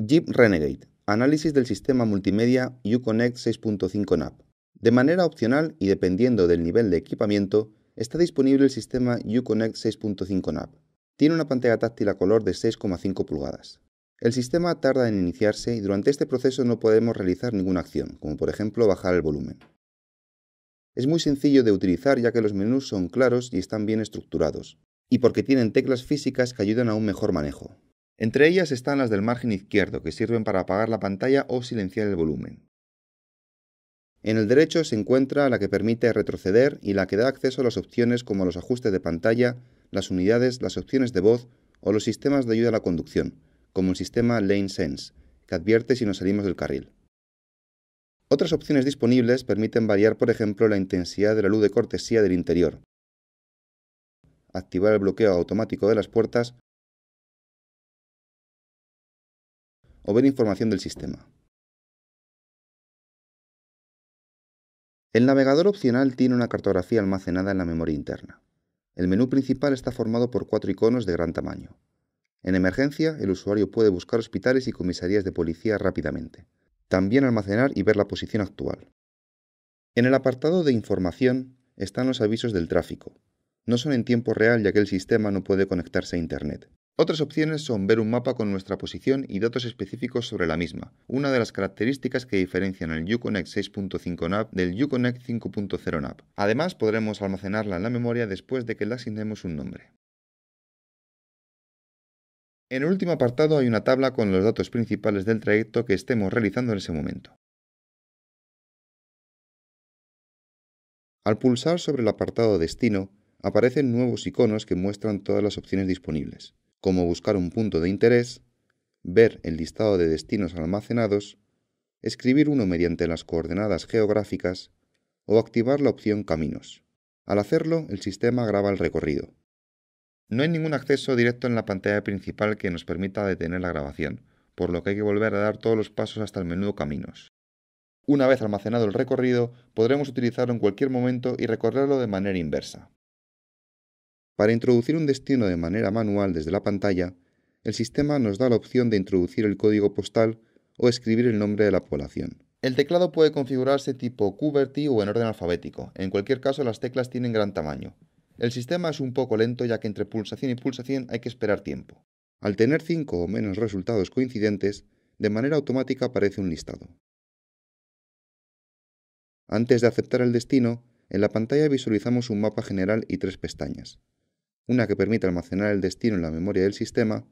Jeep Renegade, análisis del sistema multimedia Uconnect 6.5 NAP. De manera opcional y dependiendo del nivel de equipamiento, está disponible el sistema Uconnect 6.5 NAP. Tiene una pantalla táctil a color de 6,5 pulgadas. El sistema tarda en iniciarse y durante este proceso no podemos realizar ninguna acción, como por ejemplo bajar el volumen. Es muy sencillo de utilizar ya que los menús son claros y están bien estructurados, y porque tienen teclas físicas que ayudan a un mejor manejo. Entre ellas están las del margen izquierdo, que sirven para apagar la pantalla o silenciar el volumen. En el derecho se encuentra la que permite retroceder y la que da acceso a las opciones como los ajustes de pantalla, las unidades, las opciones de voz o los sistemas de ayuda a la conducción, como el sistema Lane Sense, que advierte si nos salimos del carril. Otras opciones disponibles permiten variar, por ejemplo, la intensidad de la luz de cortesía del interior, activar el bloqueo automático de las puertas o ver información del sistema. El navegador opcional tiene una cartografía almacenada en la memoria interna. El menú principal está formado por cuatro iconos de gran tamaño. En emergencia, el usuario puede buscar hospitales y comisarías de policía rápidamente. También almacenar y ver la posición actual. En el apartado de información están los avisos del tráfico. No son en tiempo real ya que el sistema no puede conectarse a Internet. Otras opciones son ver un mapa con nuestra posición y datos específicos sobre la misma, una de las características que diferencian el Uconnect 6.5 NAP del Uconnect 5.0 NAP. Además, podremos almacenarla en la memoria después de que le asignemos un nombre. En el último apartado hay una tabla con los datos principales del trayecto que estemos realizando en ese momento. Al pulsar sobre el apartado Destino, aparecen nuevos iconos que muestran todas las opciones disponibles como buscar un punto de interés, ver el listado de destinos almacenados, escribir uno mediante las coordenadas geográficas o activar la opción Caminos. Al hacerlo, el sistema graba el recorrido. No hay ningún acceso directo en la pantalla principal que nos permita detener la grabación, por lo que hay que volver a dar todos los pasos hasta el menú Caminos. Una vez almacenado el recorrido, podremos utilizarlo en cualquier momento y recorrerlo de manera inversa. Para introducir un destino de manera manual desde la pantalla, el sistema nos da la opción de introducir el código postal o escribir el nombre de la población. El teclado puede configurarse tipo QWERTY o en orden alfabético. En cualquier caso, las teclas tienen gran tamaño. El sistema es un poco lento ya que entre pulsación y pulsación hay que esperar tiempo. Al tener 5 o menos resultados coincidentes, de manera automática aparece un listado. Antes de aceptar el destino, en la pantalla visualizamos un mapa general y tres pestañas una que permite almacenar el destino en la memoria del sistema,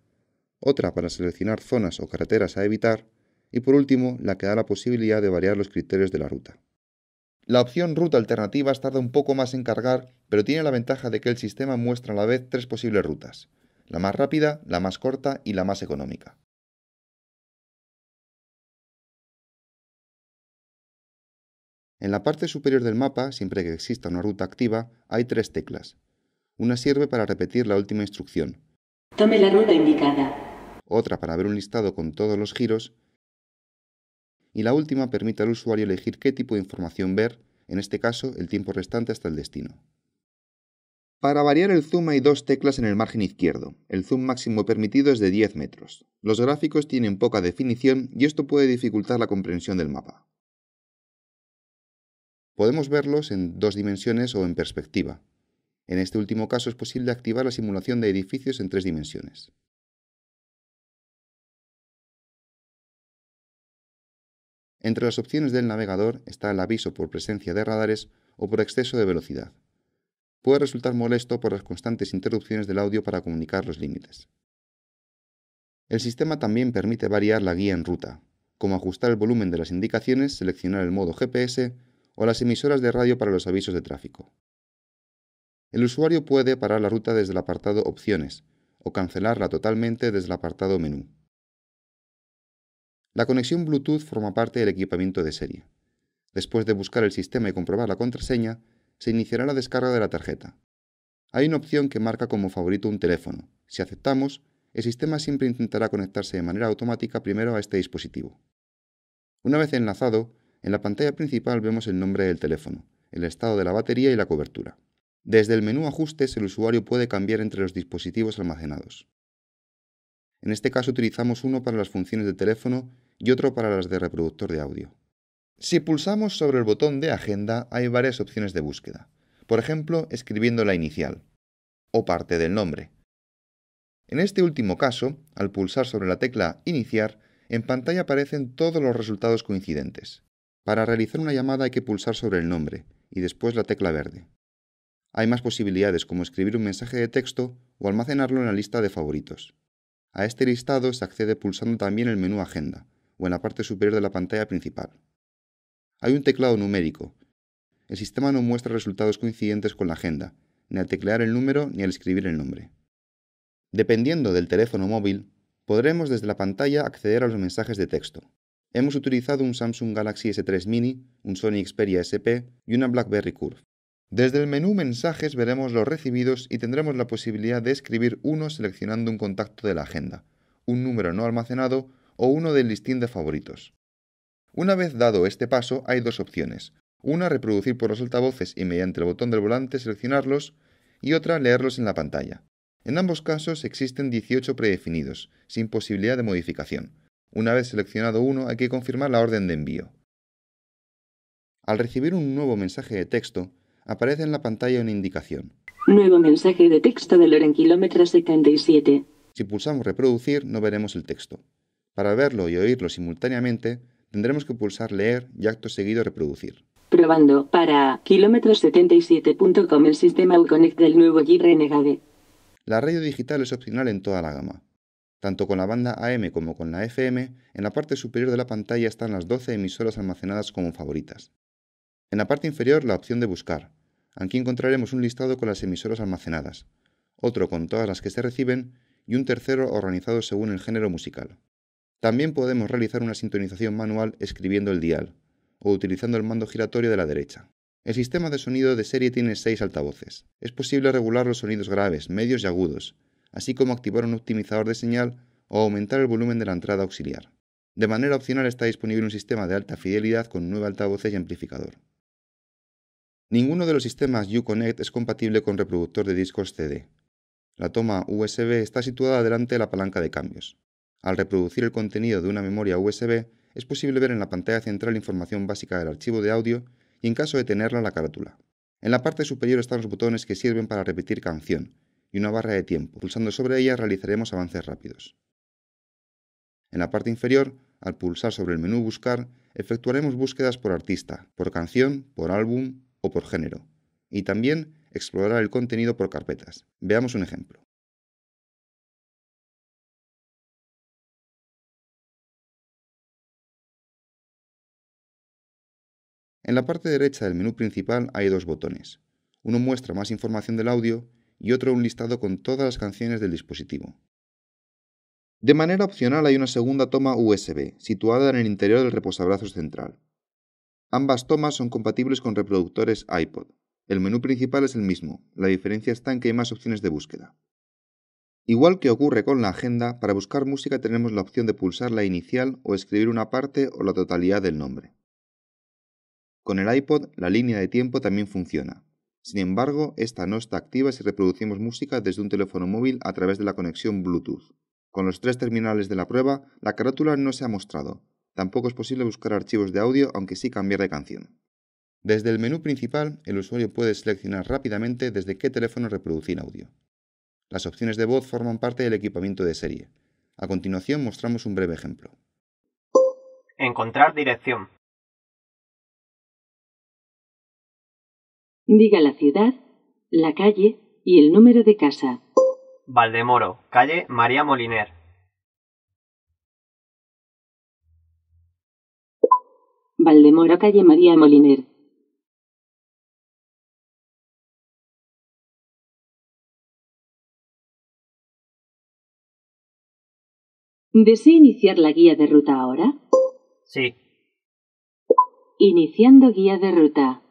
otra para seleccionar zonas o carreteras a evitar, y por último, la que da la posibilidad de variar los criterios de la ruta. La opción ruta alternativa tarda un poco más en cargar, pero tiene la ventaja de que el sistema muestra a la vez tres posibles rutas, la más rápida, la más corta y la más económica. En la parte superior del mapa, siempre que exista una ruta activa, hay tres teclas, una sirve para repetir la última instrucción. Tome la ruta indicada. Otra para ver un listado con todos los giros. Y la última permite al usuario elegir qué tipo de información ver, en este caso el tiempo restante hasta el destino. Para variar el zoom hay dos teclas en el margen izquierdo. El zoom máximo permitido es de 10 metros. Los gráficos tienen poca definición y esto puede dificultar la comprensión del mapa. Podemos verlos en dos dimensiones o en perspectiva. En este último caso es posible activar la simulación de edificios en tres dimensiones. Entre las opciones del navegador está el aviso por presencia de radares o por exceso de velocidad. Puede resultar molesto por las constantes interrupciones del audio para comunicar los límites. El sistema también permite variar la guía en ruta, como ajustar el volumen de las indicaciones, seleccionar el modo GPS o las emisoras de radio para los avisos de tráfico. El usuario puede parar la ruta desde el apartado Opciones o cancelarla totalmente desde el apartado Menú. La conexión Bluetooth forma parte del equipamiento de serie. Después de buscar el sistema y comprobar la contraseña, se iniciará la descarga de la tarjeta. Hay una opción que marca como favorito un teléfono. Si aceptamos, el sistema siempre intentará conectarse de manera automática primero a este dispositivo. Una vez enlazado, en la pantalla principal vemos el nombre del teléfono, el estado de la batería y la cobertura. Desde el menú Ajustes el usuario puede cambiar entre los dispositivos almacenados. En este caso utilizamos uno para las funciones de teléfono y otro para las de reproductor de audio. Si pulsamos sobre el botón de agenda hay varias opciones de búsqueda, por ejemplo escribiendo la inicial o parte del nombre. En este último caso, al pulsar sobre la tecla Iniciar, en pantalla aparecen todos los resultados coincidentes. Para realizar una llamada hay que pulsar sobre el nombre y después la tecla verde hay más posibilidades como escribir un mensaje de texto o almacenarlo en la lista de favoritos. A este listado se accede pulsando también el menú Agenda o en la parte superior de la pantalla principal. Hay un teclado numérico. El sistema no muestra resultados coincidentes con la agenda, ni al teclear el número ni al escribir el nombre. Dependiendo del teléfono móvil, podremos desde la pantalla acceder a los mensajes de texto. Hemos utilizado un Samsung Galaxy S3 Mini, un Sony Xperia SP y una BlackBerry Curve. Desde el menú Mensajes veremos los recibidos y tendremos la posibilidad de escribir uno seleccionando un contacto de la agenda, un número no almacenado o uno del listín de favoritos. Una vez dado este paso hay dos opciones. Una, reproducir por los altavoces y mediante el botón del volante seleccionarlos, y otra, leerlos en la pantalla. En ambos casos existen 18 predefinidos, sin posibilidad de modificación. Una vez seleccionado uno hay que confirmar la orden de envío. Al recibir un nuevo mensaje de texto, aparece en la pantalla una indicación. Nuevo mensaje de texto de Loren kilómetro 77. Si pulsamos reproducir no veremos el texto. Para verlo y oírlo simultáneamente tendremos que pulsar leer y acto seguido reproducir. Probando para kilómetro 77.com el sistema UConnect del nuevo g Renegade. La radio digital es opcional en toda la gama. Tanto con la banda AM como con la FM, en la parte superior de la pantalla están las 12 emisoras almacenadas como favoritas. En la parte inferior la opción de buscar, Aquí encontraremos un listado con las emisoras almacenadas, otro con todas las que se reciben y un tercero organizado según el género musical. También podemos realizar una sintonización manual escribiendo el dial o utilizando el mando giratorio de la derecha. El sistema de sonido de serie tiene seis altavoces. Es posible regular los sonidos graves, medios y agudos, así como activar un optimizador de señal o aumentar el volumen de la entrada auxiliar. De manera opcional está disponible un sistema de alta fidelidad con nueve altavoces y amplificador. Ninguno de los sistemas Uconnect es compatible con reproductor de discos CD. La toma USB está situada delante de la palanca de cambios. Al reproducir el contenido de una memoria USB, es posible ver en la pantalla central información básica del archivo de audio y en caso de tenerla la carátula. En la parte superior están los botones que sirven para repetir canción y una barra de tiempo. Pulsando sobre ella realizaremos avances rápidos. En la parte inferior, al pulsar sobre el menú Buscar, efectuaremos búsquedas por artista, por canción, por álbum, por género, y también explorar el contenido por carpetas. Veamos un ejemplo. En la parte derecha del menú principal hay dos botones. Uno muestra más información del audio y otro un listado con todas las canciones del dispositivo. De manera opcional hay una segunda toma USB, situada en el interior del reposabrazos central. Ambas tomas son compatibles con reproductores iPod. El menú principal es el mismo, la diferencia está en que hay más opciones de búsqueda. Igual que ocurre con la agenda, para buscar música tenemos la opción de pulsar la inicial o escribir una parte o la totalidad del nombre. Con el iPod, la línea de tiempo también funciona. Sin embargo, esta no está activa si reproducimos música desde un teléfono móvil a través de la conexión Bluetooth. Con los tres terminales de la prueba, la carátula no se ha mostrado, Tampoco es posible buscar archivos de audio, aunque sí cambiar de canción. Desde el menú principal, el usuario puede seleccionar rápidamente desde qué teléfono reproducir audio. Las opciones de voz forman parte del equipamiento de serie. A continuación mostramos un breve ejemplo. Encontrar dirección. Diga la ciudad, la calle y el número de casa. Valdemoro, calle María Moliner, Valdemoro calle María Moliner. ¿Desea iniciar la guía de ruta ahora? Sí. Iniciando guía de ruta.